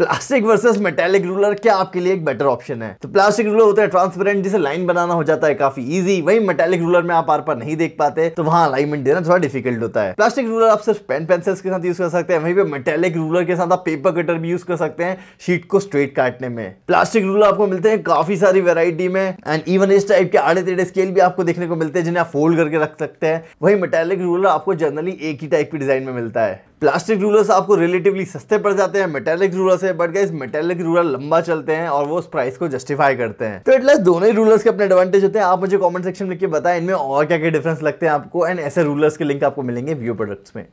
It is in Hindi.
प्लास्टिक वर्सेस मेटेलिक रूलर क्या आपके लिए एक बेटर ऑप्शन है तो प्लास्टिक रूलर होता है ट्रांसपेरेंट जिसे लाइन बनाना हो जाता है काफी इजी वही मेटेलिक रूलर में आप आर पार नहीं देख पाते तो वहां अलाइनमेंट देना थोड़ा डिफिकल्ट होता है प्लास्टिक रूलर आप सिर्फ पेन पेंसिल्स के साथ यूज कर सकते हैं वहीं पे मेटेलिक रूलर के साथ आप पेपर कटर भी यूज कर सकते हैं शीट को स्ट्रेट काटने में प्लास्टिक रूलर आपको मिलते हैं काफी सारी वेरायटी में एंड इवन इस टाइप के आड़े तेड़े स्केल भी आपको देखने को मिलते हैं जिन्हें आप फोल्ड करके रख सकते हैं वही मेटेलिक रूलर आपको जनरली एक ही टाइप की डिजाइन में मिलता है प्लास्टिक रूलर्स आपको रिलेटिवली सस्ते पड़ जाते हैं मेटेलिक रूलर से बट गाइज मेटेलिक रूलर लंबा चलते हैं और वो उस प्राइस को जस्टिफाई करते हैं तो एटलास दोनों ही रूलर्स के अपने एडवांटेज होते हैं आप मुझे कमेंट सेक्शन में लिख के बताएं इनमें और क्या क्या डिफरेंस लगते हैं आपको एंड ऐसे रूलर्स के लिंक आपको मिलेंगे व्यू प्रोडक्ट्स में